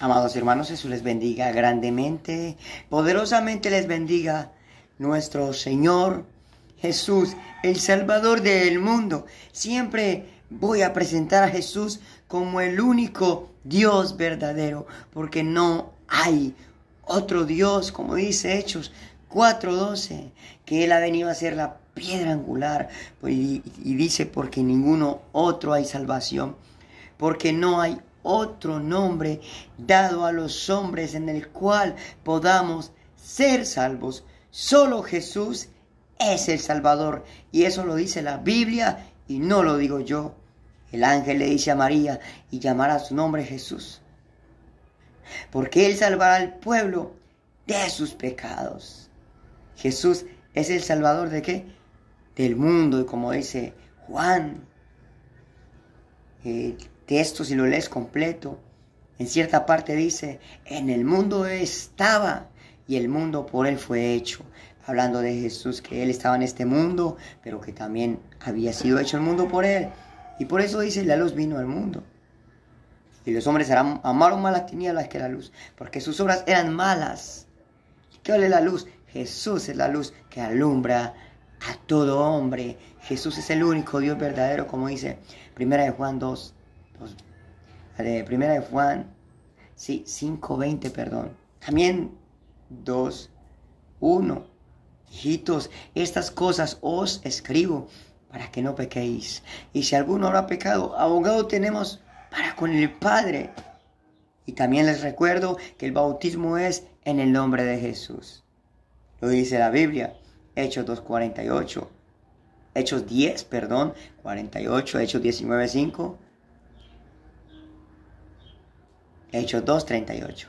Amados hermanos, Jesús les bendiga grandemente, poderosamente les bendiga nuestro Señor Jesús, el Salvador del mundo. Siempre voy a presentar a Jesús como el único Dios verdadero, porque no hay otro Dios, como dice Hechos 4.12, que Él ha venido a ser la piedra angular, pues, y, dice, porque ninguno otro hay salvación, porque no hay otro nombre dado a los hombres en el cual podamos ser salvos. Solo Jesús es el Salvador. Y eso lo dice la Biblia y no lo digo yo. El ángel le dice a María y llamará su nombre Jesús. Porque Él salvará al pueblo de sus pecados. Jesús es el Salvador de qué? Del mundo, y como dice Juan esto si lo lees completo, en cierta parte dice, en el mundo estaba y el mundo por él fue hecho. Hablando de Jesús, que él estaba en este mundo, pero que también había sido hecho el mundo por él. Y por eso dice, la luz vino al mundo. Y los hombres eran, amaron más las tinieblas que la luz, porque sus obras eran malas. ¿Qué es la luz? Jesús es la luz que alumbra a todo hombre. Jesús es el único Dios verdadero, como dice Primera de Juan 2, eh, primera de Juan, sí, 5.20, perdón. También 2.1 1. Hijitos, estas cosas os escribo para que no pequéis. Y si alguno habrá pecado, abogado tenemos para con el Padre. Y también les recuerdo que el bautismo es en el nombre de Jesús. Lo dice la Biblia, Hechos 2.48, Hechos 10, perdón, 48, Hechos 19.5, Hechos 2.38.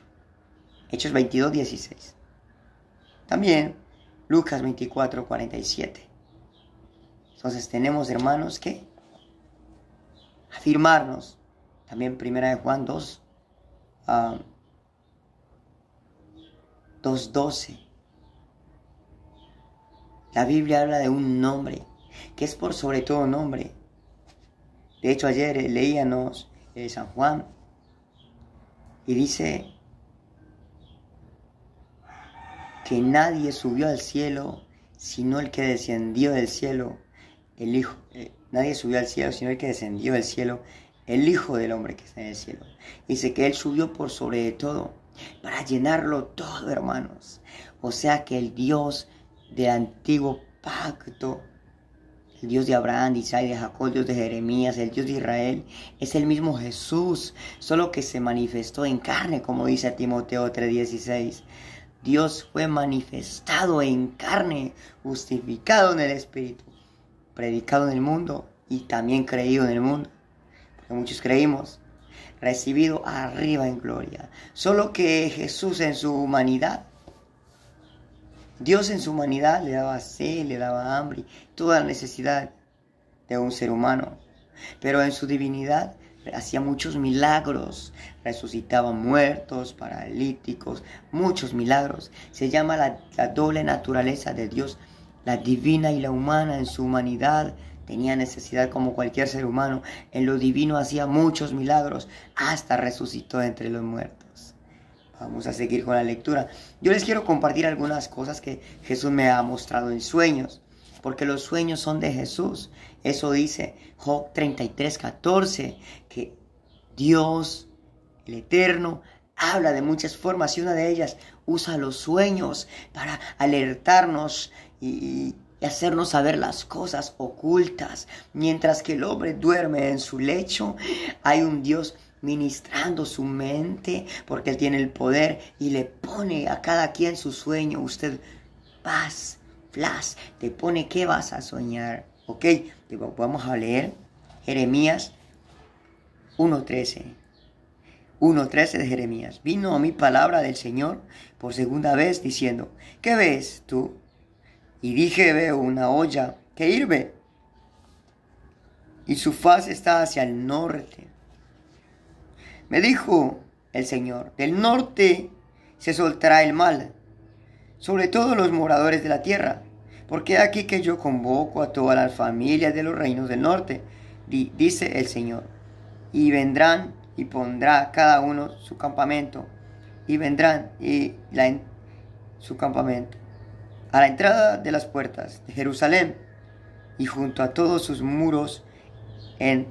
Hechos 22, 16. También Lucas 24, 47. Entonces tenemos, hermanos, que afirmarnos. También primera de Juan 2. 2.12. Ah, La Biblia habla de un nombre, que es por sobre todo nombre. De hecho, ayer eh, Leíanos eh, San Juan y dice que nadie subió al cielo sino el que descendió del cielo, el Hijo, eh, nadie subió al cielo sino el que descendió del cielo, el Hijo del Hombre que está en el cielo. Dice que Él subió por sobre todo, para llenarlo todo, hermanos. O sea que el Dios del antiguo pacto el Dios de Abraham, de Isaac, de Jacob, Dios de Jeremías, el Dios de Israel, es el mismo Jesús, solo que se manifestó en carne, como dice Timoteo 3:16. Dios fue manifestado en carne, justificado en el Espíritu, predicado en el mundo y también creído en el mundo. Porque muchos creímos, recibido arriba en gloria. Solo que Jesús en su humanidad Dios en su humanidad le daba sed, le daba hambre, toda la necesidad de un ser humano. Pero en su divinidad hacía muchos milagros, resucitaba muertos, paralíticos, muchos milagros. Se llama la, doble naturaleza de Dios, la divina y la humana en su humanidad. Tenía necesidad como cualquier ser humano. En lo divino hacía muchos milagros, hasta resucitó entre los muertos. Vamos a seguir con la lectura. Yo les quiero compartir algunas cosas que Jesús me ha mostrado en sueños, porque los sueños son de Jesús. Eso dice Job 33, 14, que Dios, el Eterno, habla de muchas formas y una de ellas usa los sueños para alertarnos y, y hacernos saber las cosas ocultas. Mientras que el hombre duerme en su lecho, hay un Dios ministrando su mente, porque Él tiene el poder y le pone a cada quien su sueño. Usted, paz, flash, te pone qué vas a soñar. ¿Ok? Vamos a leer Jeremías 1.13. 1.13 de Jeremías. Vino a mi palabra del Señor por segunda vez diciendo, ¿qué ves tú? Y dije, veo una olla que hirve y su faz está hacia el norte me dijo el Señor, del norte se soltará el mal, sobre todos los moradores de la tierra, porque aquí que yo convoco a todas las familias de los reinos del norte, dice el Señor, y vendrán y pondrá cada uno su campamento, y vendrán y la, su campamento a la entrada de las puertas de Jerusalén y junto a todos sus muros en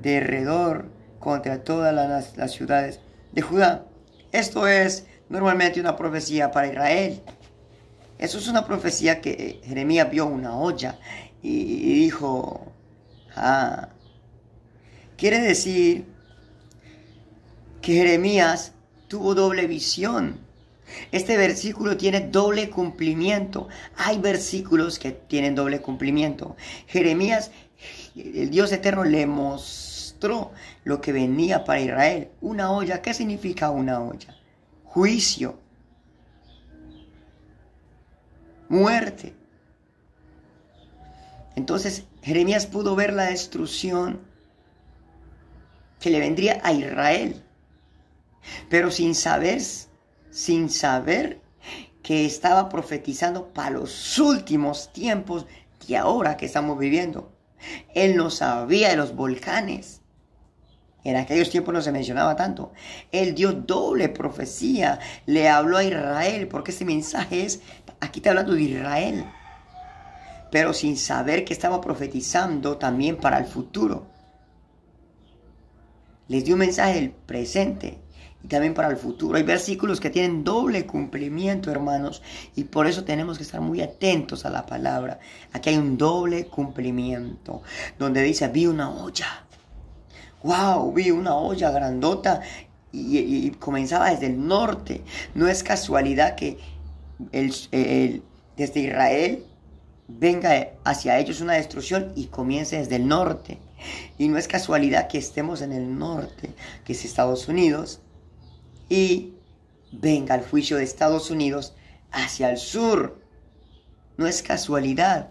derredor contra todas las, ciudades de Judá. Esto es normalmente una profecía para Israel. Eso es una profecía que eh, Jeremías vio una olla y, dijo, ah, quiere decir que Jeremías tuvo doble visión. Este versículo tiene doble cumplimiento. Hay versículos que tienen doble cumplimiento. Jeremías, el Dios eterno le mostró lo que venía para Israel. Una olla, ¿qué significa una olla? Juicio, muerte. Entonces Jeremías pudo ver la destrucción que le vendría a Israel, pero sin saber, sin saber que estaba profetizando para los últimos tiempos de ahora que estamos viviendo. Él no sabía de los volcanes. En aquellos tiempos no se mencionaba tanto. El dio doble profecía, le habló a Israel, porque este mensaje es, aquí está hablando de Israel, pero sin saber que estaba profetizando también para el futuro. Les dio un mensaje del presente y también para el futuro. Hay versículos que tienen doble cumplimiento, hermanos, y por eso tenemos que estar muy atentos a la palabra. Aquí hay un doble cumplimiento, donde dice, vi una olla wow, vi una olla grandota y, comenzaba desde el norte. No es casualidad que desde Israel venga hacia ellos una destrucción y comience desde el norte. Y no es casualidad que estemos en el norte, que es Estados Unidos, y venga el juicio de Estados Unidos hacia el sur. No es casualidad.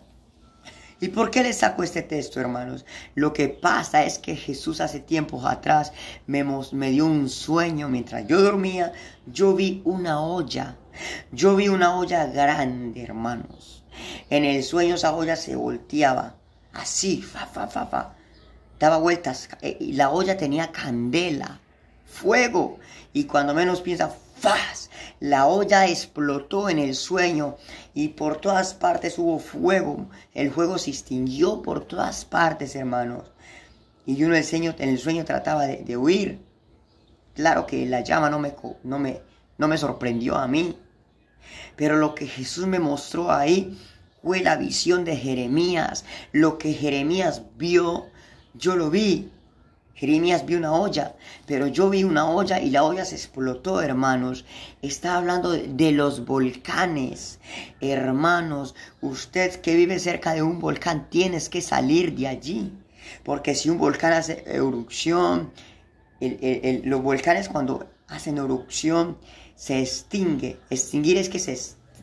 ¿Y por qué les saco este texto, hermanos? Lo que pasa es que Jesús hace tiempos atrás me, dio un sueño mientras yo dormía. Yo vi una olla. Yo vi una olla grande, hermanos. En el sueño esa olla se volteaba. Así, fa, fa, fa, fa. Daba vueltas. E, y la olla tenía candela, fuego. Y cuando menos piensa, fa. La olla explotó en el sueño y por todas partes hubo fuego. El fuego se extinguió por todas partes, hermanos. Y uno el en el sueño trataba de, huir. Claro que la llama no me, no, me, no me sorprendió a mí. Pero lo que Jesús me mostró ahí fue la visión de Jeremías. Lo que Jeremías vio, yo lo vi. Jeremías vio una olla, pero yo vi una olla y la olla se explotó, hermanos. Está hablando de los volcanes. Hermanos, usted que vive cerca de un volcán, tienes que salir de allí. Porque si un volcán hace erupción, los volcanes cuando hacen erupción se extingue. Extinguir es que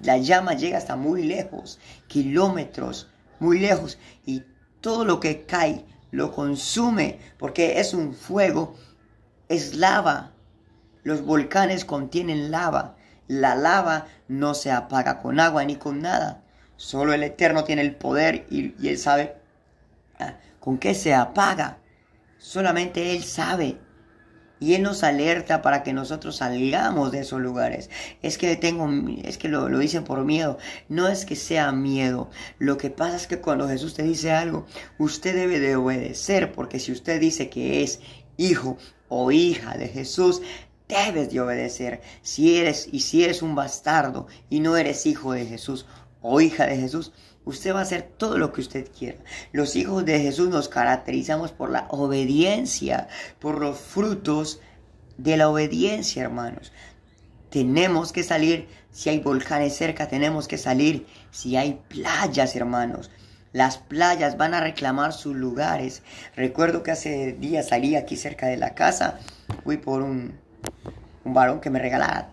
la llama llega hasta muy lejos, kilómetros, muy lejos. Y todo lo que cae lo consume, porque es un fuego, es lava. Los volcanes contienen lava. La lava no se apaga con agua ni con nada. Solo el Eterno tiene el poder y, Él sabe ah, con qué se apaga. Solamente Él sabe y Él nos alerta para que nosotros salgamos de esos lugares. Es que tengo, es que lo, lo por miedo. No es que sea miedo. Lo que pasa es que cuando Jesús te dice algo, usted debe de obedecer, porque si usted dice que es hijo o hija de Jesús, debes de obedecer. Si eres y si eres un bastardo y no eres hijo de Jesús o hija de Jesús, Usted va a hacer todo lo que usted quiera. Los hijos de Jesús nos caracterizamos por la obediencia, por los frutos de la obediencia, hermanos. Tenemos que salir si hay volcanes cerca, tenemos que salir si hay playas, hermanos. Las playas van a reclamar sus lugares. Recuerdo que hace días salí aquí cerca de la casa, fui por un, varón que me regalara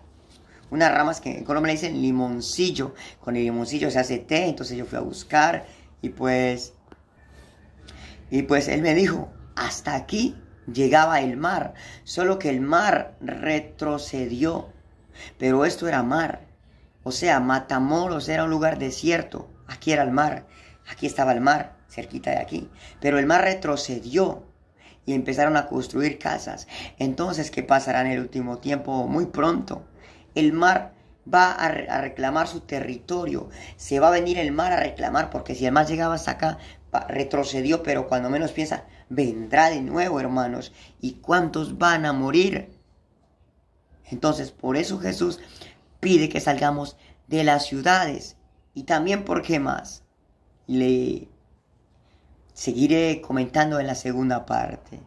unas ramas que en Colombia le dicen limoncillo. Con el limoncillo se hace té, entonces yo fui a buscar y pues... Y pues él me dijo, hasta aquí llegaba el mar, solo que el mar retrocedió. Pero esto era mar. O sea, Matamoros era un lugar desierto. Aquí era el mar. Aquí estaba el mar, cerquita de aquí. Pero el mar retrocedió y empezaron a construir casas. Entonces, ¿qué pasará en el último tiempo? Muy pronto el mar va a, reclamar su territorio. Se va a venir el mar a reclamar, porque si el mar llegaba hasta acá, retrocedió, pero cuando menos piensa, vendrá de nuevo, hermanos. ¿Y cuántos van a morir? Entonces, por eso Jesús pide que salgamos de las ciudades. Y también, ¿por qué más? Le seguiré comentando en la segunda parte.